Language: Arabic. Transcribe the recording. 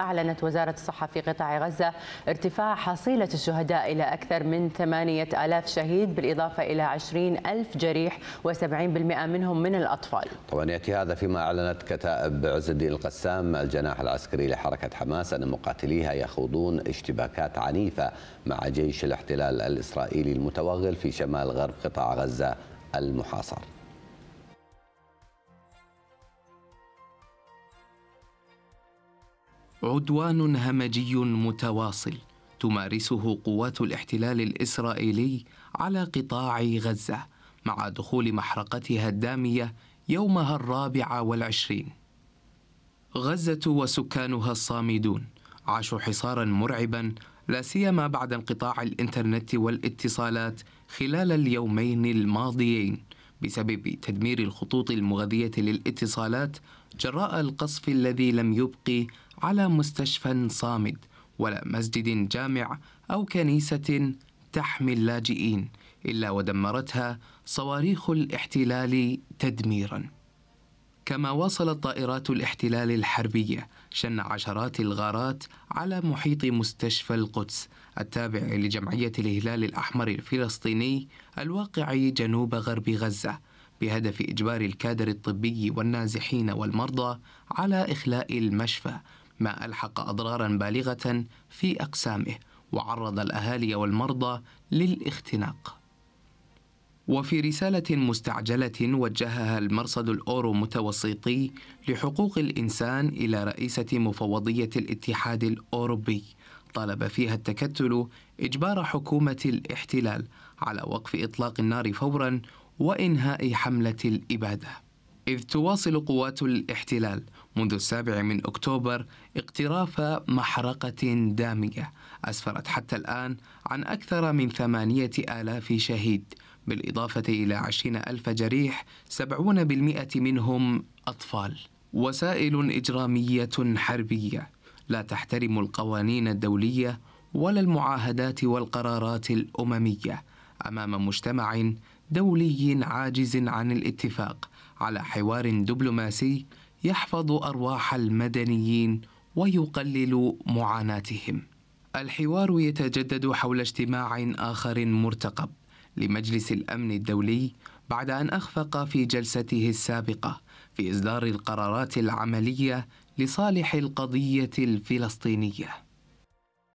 أعلنت وزارة الصحة في قطاع غزة ارتفاع حصيلة الشهداء إلى أكثر من 8000 شهيد بالإضافة إلى عشرين ألف جريح و70% منهم من الأطفال طبعا يأتي هذا فيما أعلنت كتائب عز الدين القسام الجناح العسكري لحركة حماس أن مقاتليها يخوضون اشتباكات عنيفة مع جيش الاحتلال الإسرائيلي المتوغل في شمال غرب قطاع غزة المحاصر عدوان همجي متواصل تمارسه قوات الاحتلال الاسرائيلي على قطاع غزه مع دخول محرقتها الداميه يومها الرابع والعشرين غزه وسكانها الصامدون عاشوا حصارا مرعبا لا سيما بعد انقطاع الانترنت والاتصالات خلال اليومين الماضيين بسبب تدمير الخطوط المغذيه للاتصالات جراء القصف الذي لم يبقي على مستشفى صامد ولا مسجد جامع أو كنيسة تحمي اللاجئين إلا ودمرتها صواريخ الاحتلال تدميرا كما واصلت طائرات الاحتلال الحربية شن عشرات الغارات على محيط مستشفى القدس التابع لجمعية الهلال الأحمر الفلسطيني الواقع جنوب غرب غزة بهدف إجبار الكادر الطبي والنازحين والمرضى على إخلاء المشفى ما ألحق أضرارا بالغة في أقسامه وعرض الأهالي والمرضى للاختناق وفي رسالة مستعجلة وجهها المرصد الأورو متوسطي لحقوق الإنسان إلى رئيسة مفوضية الاتحاد الأوروبي طلب فيها التكتل إجبار حكومة الاحتلال على وقف إطلاق النار فورا وإنهاء حملة الإبادة إذ تواصل قوات الاحتلال منذ السابع من أكتوبر اقتراف محرقة دامية أسفرت حتى الآن عن أكثر من ثمانية آلاف شهيد بالإضافة إلى عشرين ألف جريح سبعون بالمئة منهم أطفال وسائل إجرامية حربية لا تحترم القوانين الدولية ولا المعاهدات والقرارات الأممية امام مجتمع دولي عاجز عن الاتفاق على حوار دبلوماسي يحفظ ارواح المدنيين ويقلل معاناتهم الحوار يتجدد حول اجتماع اخر مرتقب لمجلس الامن الدولي بعد ان اخفق في جلسته السابقه في اصدار القرارات العمليه لصالح القضيه الفلسطينيه